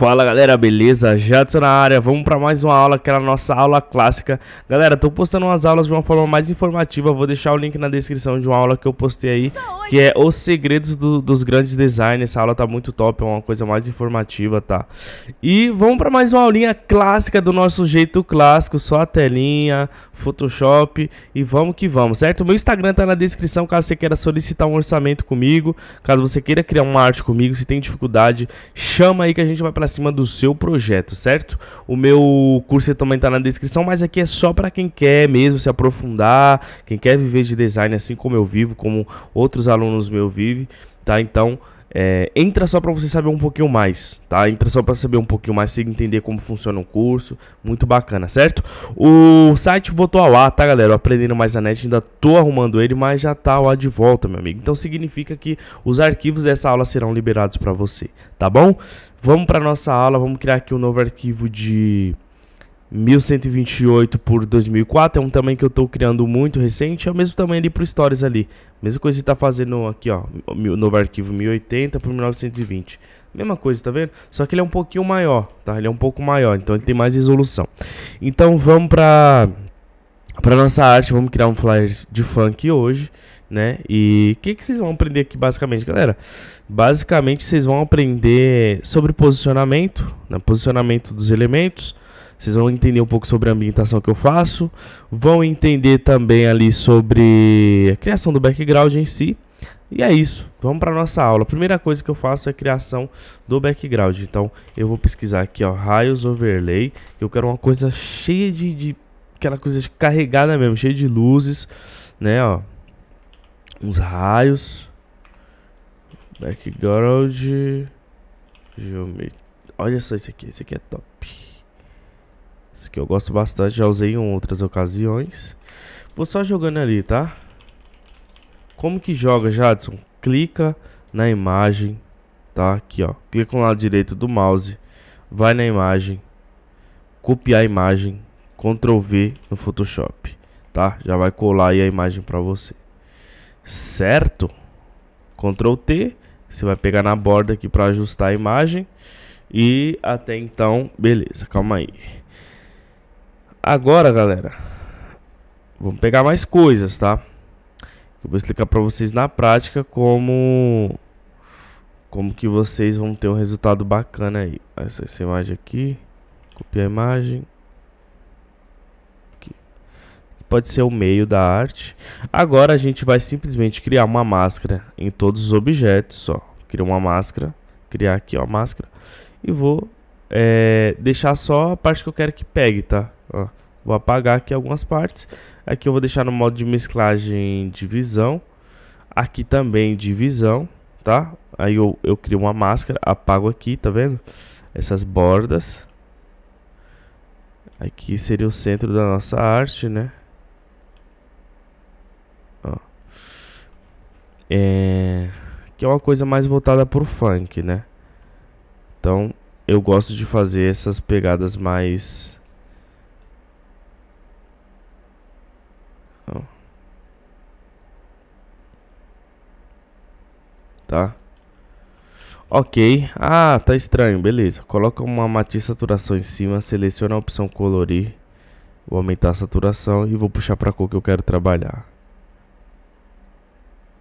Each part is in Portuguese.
Fala galera, beleza? Jadson na área, vamos para mais uma aula, que a nossa aula clássica. Galera, tô postando umas aulas de uma forma mais informativa, vou deixar o link na descrição de uma aula que eu postei aí, que é Os Segredos do, dos Grandes Designers. Essa aula tá muito top, é uma coisa mais informativa, tá? E vamos para mais uma aulinha clássica do nosso jeito clássico, só a telinha, Photoshop e vamos que vamos, certo? Meu Instagram tá na descrição caso você queira solicitar um orçamento comigo, caso você queira criar uma arte comigo, se tem dificuldade, chama aí que a gente vai para acima do seu projeto, certo? O meu curso também está na descrição, mas aqui é só para quem quer mesmo se aprofundar, quem quer viver de design assim como eu vivo, como outros alunos meus vivem, tá? Então, é, entra só para você saber um pouquinho mais, tá? Entra só para saber um pouquinho mais, você entender como funciona o curso, muito bacana, certo? O site botou ao ar, tá, galera? Eu aprendendo mais a net, ainda tô arrumando ele, mas já tá ao ar de volta, meu amigo. Então significa que os arquivos dessa aula serão liberados para você, tá bom? Vamos para nossa aula, vamos criar aqui um novo arquivo de 1128 por 2004 é um tamanho que eu estou criando muito recente, é o mesmo tamanho ali pro Stories ali. Mesma coisa que está fazendo aqui, ó, novo arquivo 1080 por 1920. Mesma coisa, tá vendo? Só que ele é um pouquinho maior, tá? Ele é um pouco maior, então ele tem mais resolução. Então vamos para para nossa arte, vamos criar um flyer de funk hoje, né? E o que, que vocês vão aprender aqui basicamente, galera? Basicamente vocês vão aprender sobre posicionamento, né? posicionamento dos elementos, vocês vão entender um pouco sobre a ambientação que eu faço, vão entender também ali sobre a criação do background em si. E é isso, vamos para nossa aula. A primeira coisa que eu faço é a criação do background. Então, eu vou pesquisar aqui, ó, raios overlay. Eu quero uma coisa cheia de, de aquela coisa carregada mesmo, cheia de luzes, né, ó. Uns raios. Background. Geometria. Olha só esse aqui, esse aqui é top que eu gosto bastante, já usei em outras ocasiões. Vou só jogando ali, tá? Como que joga, Jadson? Clica na imagem, tá? Aqui, ó. Clica no lado direito do mouse, vai na imagem, copiar a imagem, Ctrl V no Photoshop, tá? Já vai colar aí a imagem pra você. Certo? Ctrl T, você vai pegar na borda aqui pra ajustar a imagem. E até então, beleza, calma aí. Agora, galera, vamos pegar mais coisas, tá? Eu vou explicar para vocês na prática como como que vocês vão ter um resultado bacana aí. Essa, essa imagem aqui, copiar a imagem. Aqui. Pode ser o meio da arte. Agora a gente vai simplesmente criar uma máscara em todos os objetos, só. Criar uma máscara, criar aqui ó, a máscara e vou é, deixar só a parte que eu quero que pegue, tá? Ó, vou apagar aqui algumas partes. Aqui eu vou deixar no modo de mesclagem de visão. Aqui também de visão, tá? Aí eu, eu crio uma máscara, apago aqui, tá vendo? Essas bordas. Aqui seria o centro da nossa arte, né? Ó. É... Que é uma coisa mais voltada pro funk, né? Então, eu gosto de fazer essas pegadas mais... Tá? Ok. Ah, tá estranho. Beleza. Coloca uma matiz saturação em cima. Seleciona a opção colorir. Vou aumentar a saturação e vou puxar pra cor que eu quero trabalhar.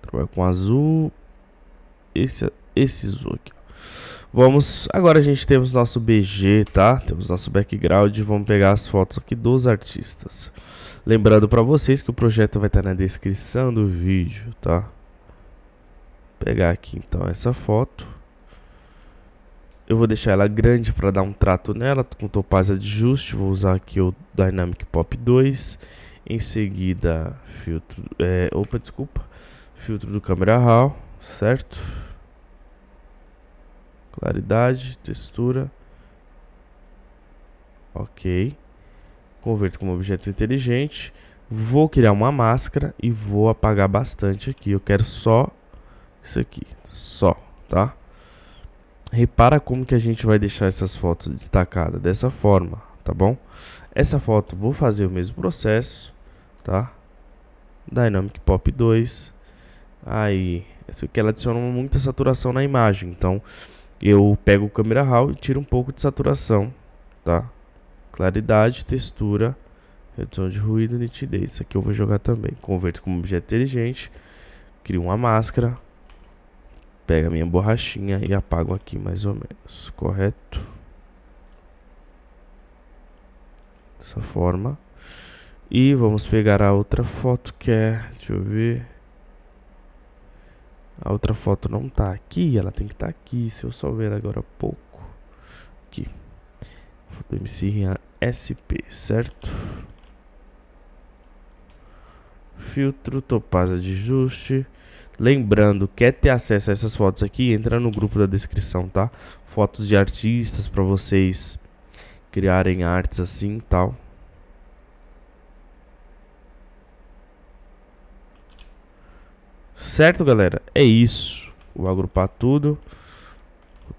Trabalho com azul. Esse, esse azul aqui. Vamos, agora a gente temos nosso BG, tá? Temos nosso background, vamos pegar as fotos aqui dos artistas. Lembrando para vocês que o projeto vai estar tá na descrição do vídeo, tá? Vou pegar aqui então essa foto. Eu vou deixar ela grande para dar um trato nela com topaz adjust. Vou usar aqui o Dynamic Pop 2. Em seguida, filtro. É, opa, desculpa. Filtro do Camera RAW, certo? Claridade, textura. Ok. Converto como objeto inteligente. Vou criar uma máscara e vou apagar bastante aqui. Eu quero só isso aqui. Só, tá? Repara como que a gente vai deixar essas fotos destacadas. Dessa forma, tá bom? Essa foto vou fazer o mesmo processo, tá? Dynamic Pop 2. Aí, eu ela adiciona muita saturação na imagem. Então, eu pego o câmera raw e tiro um pouco de saturação, tá? Claridade, textura, redução de ruído, nitidez. Isso aqui eu vou jogar também. Converto como objeto inteligente, crio uma máscara, pego a minha borrachinha e apago aqui mais ou menos, correto? Dessa forma. E vamos pegar a outra foto que é, deixa eu ver... A outra foto não tá aqui, ela tem que estar tá aqui. Se eu só ver agora há pouco. Aqui. Foto do MC Rian SP, certo? Filtro, topaza é de ajuste. Lembrando, quer ter acesso a essas fotos aqui? Entra no grupo da descrição, tá? Fotos de artistas para vocês criarem artes assim e tal. Certo, galera? É isso. Vou agrupar tudo.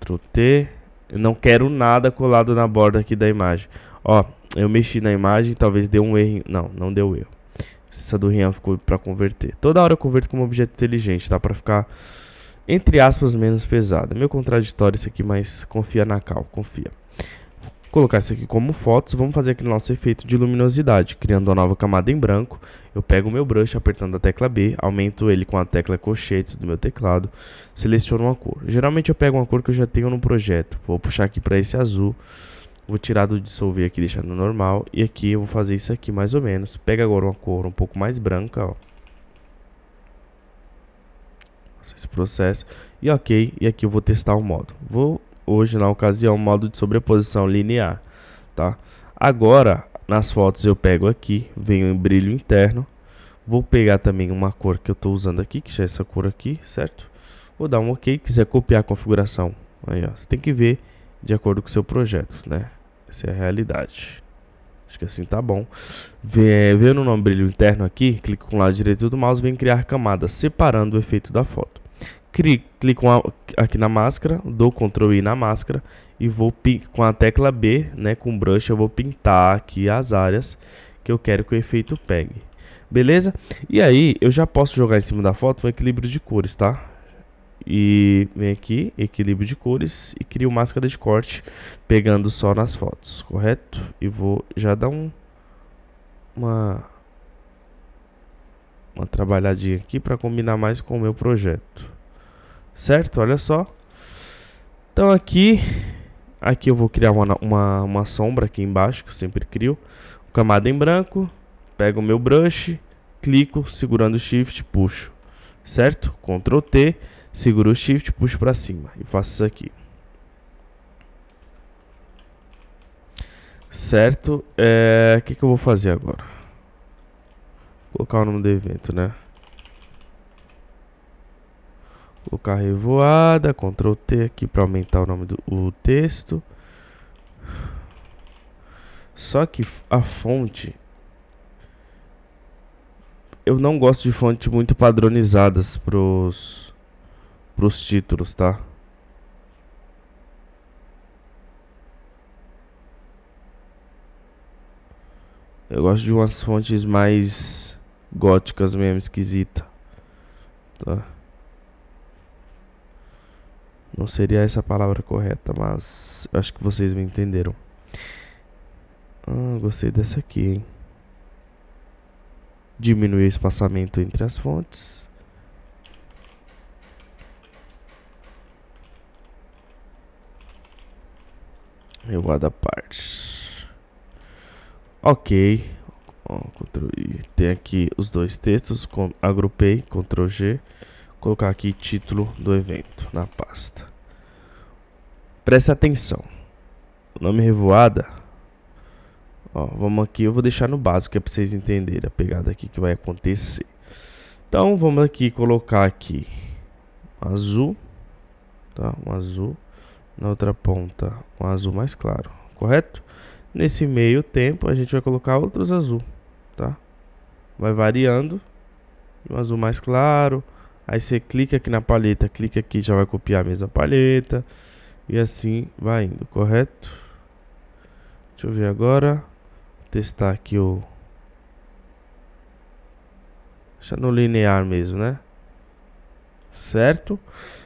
Ctrl T. Eu não quero nada colado na borda aqui da imagem. Ó, eu mexi na imagem, talvez deu um erro. Não, não deu erro. Essa do Rian ficou pra converter. Toda hora eu converto como objeto inteligente, tá? Pra ficar, entre aspas, menos pesada. Meu contraditório isso é aqui, mas confia na cal, confia colocar isso aqui como fotos, vamos fazer aquele nosso efeito de luminosidade, criando uma nova camada em branco. Eu pego o meu brush apertando a tecla B, aumento ele com a tecla colchetes do meu teclado, seleciono uma cor. Geralmente eu pego uma cor que eu já tenho no projeto, vou puxar aqui para esse azul, vou tirar do dissolver aqui, deixar no normal, e aqui eu vou fazer isso aqui mais ou menos. Pega agora uma cor um pouco mais branca, ó. Esse processo, e ok, e aqui eu vou testar o modo. Vou hoje na ocasião modo de sobreposição linear, tá? Agora, nas fotos eu pego aqui, venho em brilho interno, vou pegar também uma cor que eu estou usando aqui, que é essa cor aqui, certo? Vou dar um OK, quiser copiar a configuração, aí ó, você tem que ver de acordo com o seu projeto, né? Essa é a realidade. Acho que assim tá bom. Vendo o nome brilho interno aqui, clica com o lado direito do mouse, vem criar camadas, separando o efeito da foto clico aqui na máscara, dou Ctrl I na máscara e vou com a tecla B, né, com o brush, eu vou pintar aqui as áreas que eu quero que o efeito pegue. Beleza? E aí eu já posso jogar em cima da foto um equilíbrio de cores, tá? E vem aqui, equilíbrio de cores e crio máscara de corte pegando só nas fotos, correto? E vou já dar um uma uma trabalhadinha aqui para combinar mais com o meu projeto certo? Olha só. Então aqui, aqui eu vou criar uma, uma, uma sombra aqui embaixo, que eu sempre crio. Camada em branco, pego o meu brush, clico, segurando o shift, puxo, certo? Ctrl T, seguro o shift, puxo para cima e faço isso aqui. Certo, é, o é, que, que eu vou fazer agora? Vou colocar o nome do evento, né? Colocar revoada, é Ctrl T aqui para aumentar o nome do o texto. Só que a fonte eu não gosto de fontes muito padronizadas pros pros títulos, tá? Eu gosto de umas fontes mais góticas mesmo, esquisita. Tá? Não seria essa a palavra correta, mas eu acho que vocês me entenderam. Ah, gostei dessa aqui, hein? Diminuir o espaçamento entre as fontes. Eu vou dar parte. Ok. Ctrl, tem aqui os dois textos. Com, agrupei. Ctrl G colocar aqui título do evento na pasta. Preste atenção. O nome revoada. Ó, vamos aqui, eu vou deixar no básico, é para vocês entenderem a pegada aqui que vai acontecer. Então, vamos aqui colocar aqui azul, tá? Um azul. Na outra ponta, um azul mais claro, correto? Nesse meio tempo, a gente vai colocar outros azul, tá? Vai variando. Um azul mais claro, Aí você clica aqui na paleta, clica aqui, já vai copiar a mesma paleta E assim vai indo, correto? Deixa eu ver agora. Vou testar aqui o... Deixa é no linear mesmo, né? Certo?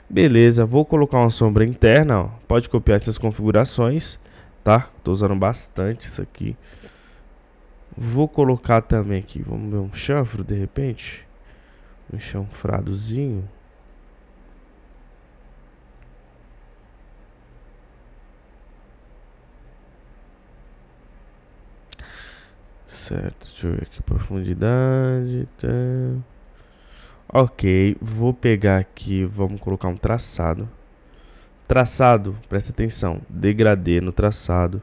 Beleza, vou colocar uma sombra interna, ó. Pode copiar essas configurações, tá? Tô usando bastante isso aqui. Vou colocar também aqui, vamos ver um chanfro de repente um enxanfradozinho. Certo, deixa eu ver aqui profundidade. Tá. Ok, vou pegar aqui, vamos colocar um traçado. Traçado, presta atenção, degradê no traçado.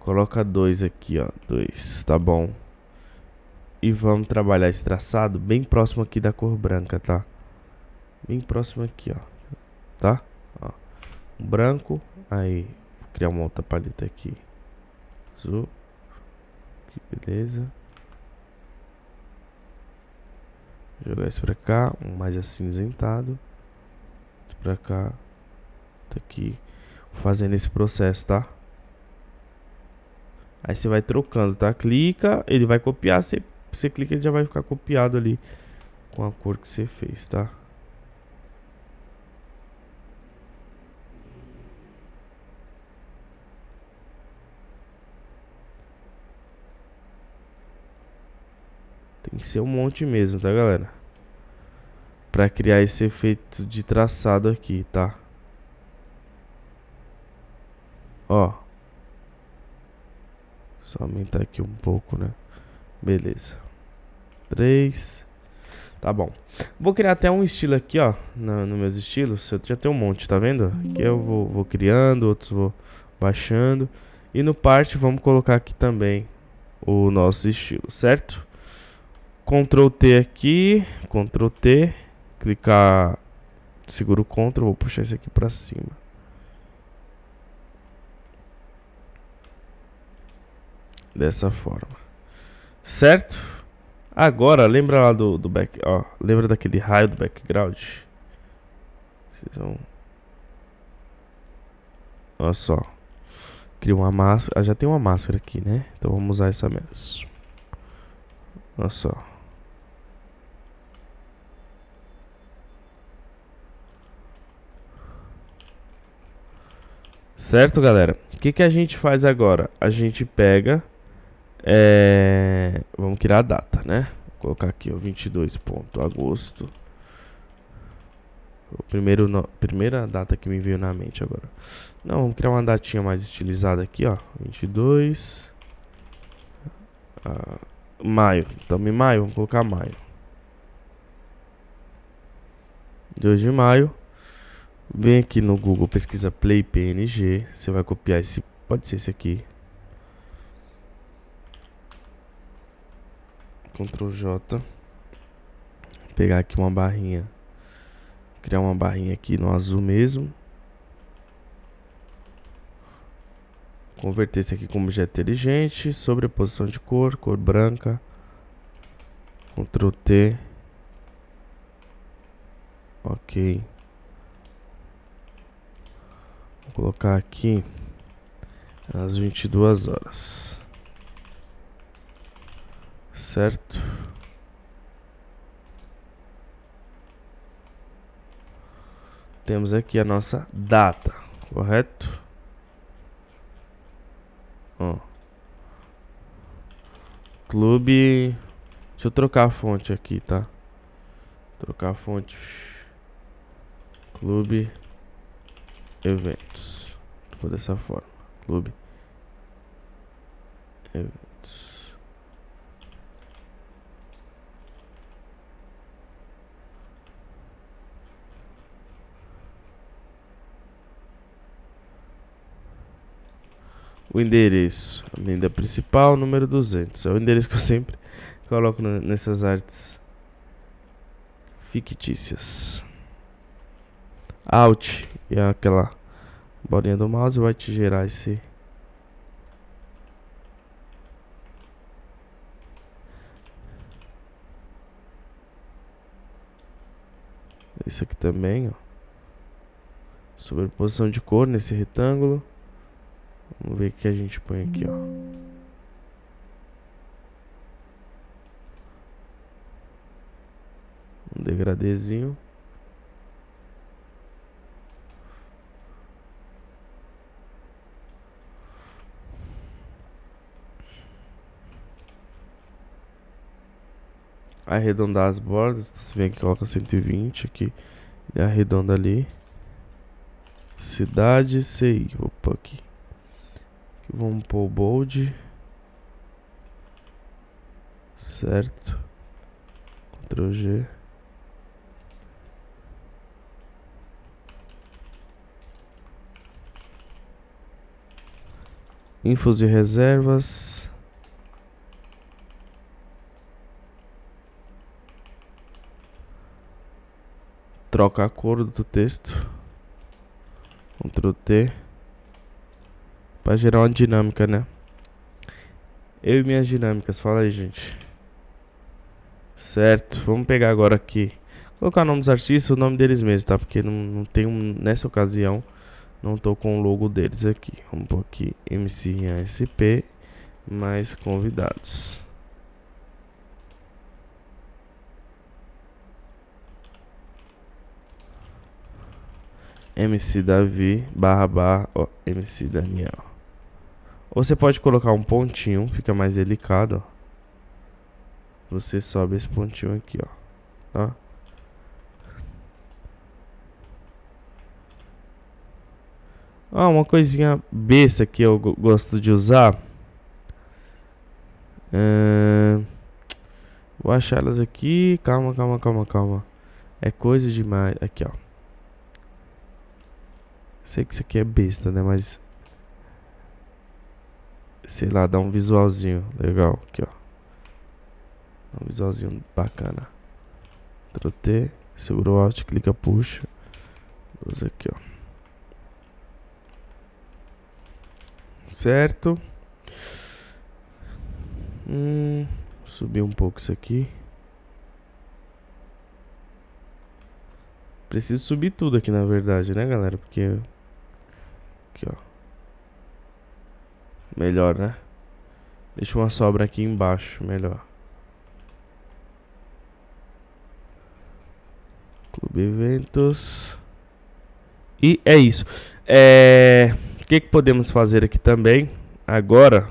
Coloca dois aqui, ó, dois, tá bom e vamos trabalhar esse traçado bem próximo aqui da cor branca, tá? Bem próximo aqui, ó. Tá? Ó. Branco, aí vou criar uma outra paleta aqui. Azul. Que beleza. Vou jogar esse pra cá, um mais acinzentado. Outro pra cá. tá aqui. fazendo esse processo, tá? Aí você vai trocando, tá? Clica, ele vai copiar, você você clica ele já vai ficar copiado ali com a cor que você fez, tá? Tem que ser um monte mesmo, tá galera? Pra criar esse efeito de traçado aqui, tá? Ó Só aumentar aqui um pouco, né? Beleza. Três. Tá bom. Vou criar até um estilo aqui, ó. No, no meus estilos. Eu já tenho um monte, tá vendo? Aqui eu vou, vou criando, outros vou baixando. E no parte vamos colocar aqui também o nosso estilo, certo? Ctrl T aqui, Ctrl T, clicar, seguro o Ctrl, vou puxar esse aqui para cima. Dessa forma. Certo? Agora, lembra lá do, do back. Ó, lembra daquele raio do background? Vocês vão. Olha só. Cria uma máscara. Ah, já tem uma máscara aqui, né? Então vamos usar essa mesmo. Olha só. Certo, galera? O que, que a gente faz agora? A gente pega é... Vamos criar a data, né? Vou colocar aqui, ó, 22 ponto, agosto. O primeiro, no... Primeira data que me veio na mente agora. Não, vamos criar uma datinha mais estilizada aqui, ó. 22... Ah, maio. Estamos em maio, vamos colocar maio. 2 de maio. Vem aqui no Google, pesquisa Play PNG. Você vai copiar esse, pode ser esse aqui. Ctrl J. Pegar aqui uma barrinha. Criar uma barrinha aqui no azul mesmo. Converter isso aqui como objeto inteligente. Sobreposição de cor, cor branca. Ctrl T. Ok. Vou colocar aqui às 22 horas. Certo. Temos aqui a nossa data, correto? Ó. Clube... Deixa eu trocar a fonte aqui, tá? Trocar a fonte. Clube. Eventos. Vou dessa forma. Clube. Eventos. o endereço, avenida principal, número 200. É o endereço que eu sempre coloco nessas artes fictícias. Alt e é aquela bolinha do mouse vai te gerar esse Isso aqui também, ó. Sobreposição de cor nesse retângulo. Vamos ver o que a gente põe aqui, ó. Um degradezinho. Arredondar as bordas, tá? você vem aqui coloca 120 aqui e arredonda ali. Cidade sei opa aqui. Vamos pôr o bold. Certo. Ctrl G. Infos de reservas. Troca a cor do texto. Ctrl T. Pra gerar uma dinâmica, né? Eu e minhas dinâmicas, fala aí, gente. Certo, vamos pegar agora aqui. Colocar o nome dos artistas, o nome deles mesmo, tá? Porque não, não tem um, nessa ocasião, não tô com o logo deles aqui. Vamos pôr aqui MC SP mais convidados. MC Davi barra barra ó, MC Daniel. Ou você pode colocar um pontinho, fica mais delicado, ó. Você sobe esse pontinho aqui, ó. Tá? Ah, uma coisinha besta que eu gosto de usar. É... Vou achar elas aqui. Calma, calma, calma, calma. É coisa demais. Aqui, ó. Sei que isso aqui é besta, né? Mas sei lá, dá um visualzinho legal aqui, ó. Um visualzinho bacana. Ctrl T, segura o Alt, clica, puxa. Usa aqui, ó. Certo. Hum, subir um pouco isso aqui. Preciso subir tudo aqui, na verdade, né, galera? Porque... Aqui, ó. Melhor, né? Deixa uma sobra aqui embaixo, melhor. Clube Eventos. E é isso. É... O que, que podemos fazer aqui também? Agora.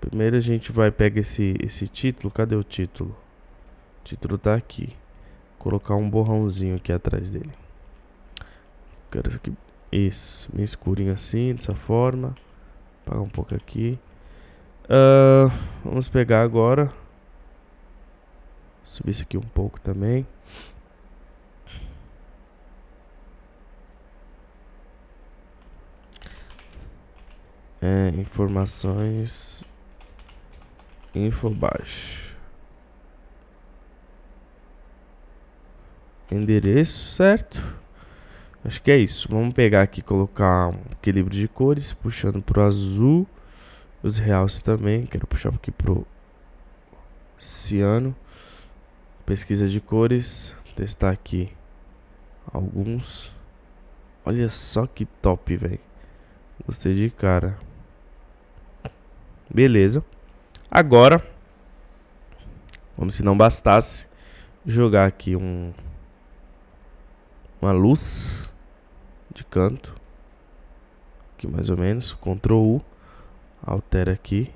Primeiro a gente vai pegar esse, esse título. Cadê o título? O título tá aqui. Vou colocar um borrãozinho aqui atrás dele. Quero isso me Isso. escurinho assim, dessa forma. Apagar um pouco aqui. Uh, vamos pegar agora. Subir isso aqui um pouco também. É, informações infobaixo endereço certo Acho que é isso. Vamos pegar aqui colocar um equilíbrio de cores, puxando pro azul. Os realces também, quero puxar aqui pro ciano. Pesquisa de cores, testar aqui alguns. Olha só que top, velho. Gostei de cara. Beleza. Agora, como se não bastasse, jogar aqui um uma luz de canto. Aqui mais ou menos. Ctrl U. Altera aqui.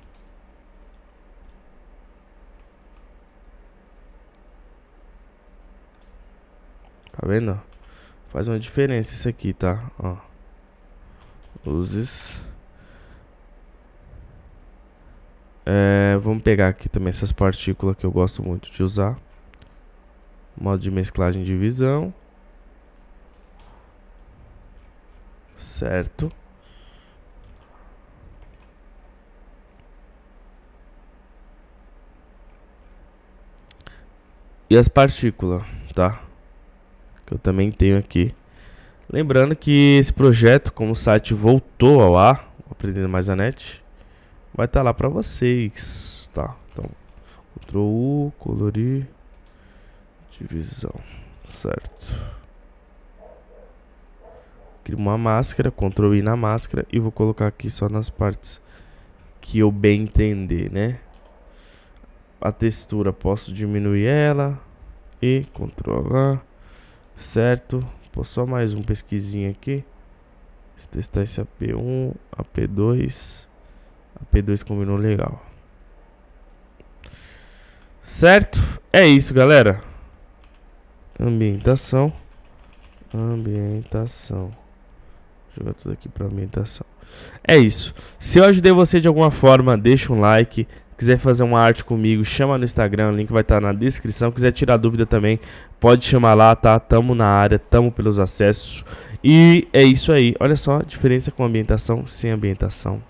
Tá vendo? Faz uma diferença isso aqui, tá? Ó. Luzes. É, vamos pegar aqui também essas partículas que eu gosto muito de usar. Modo de mesclagem de visão. Certo. E as partículas, tá? Que eu também tenho aqui. Lembrando que esse projeto, como o site voltou ao ar, aprendendo mais a net, vai estar tá lá para vocês, tá? Então, Ctrl U, colorir, divisão, certo? crio uma máscara, Ctrl I na máscara e vou colocar aqui só nas partes que eu bem entender, né? A textura, posso diminuir ela e Ctrl A, certo? Vou só mais um pesquisinha aqui. Vou testar esse AP1, AP2. AP2 combinou legal. Certo? É isso, galera. Ambientação. Ambientação. Jogar tudo aqui pra ambientação. É isso. Se eu ajudei você de alguma forma, deixa um like. Quiser fazer uma arte comigo, chama no Instagram, o link vai estar tá na descrição. Quiser tirar dúvida também, pode chamar lá, tá? Tamo na área, tamo pelos acessos. E é isso aí. Olha só a diferença com ambientação, sem ambientação.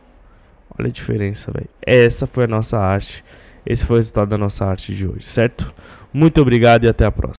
Olha a diferença, velho. Essa foi a nossa arte. Esse foi o resultado da nossa arte de hoje, certo? Muito obrigado e até a próxima.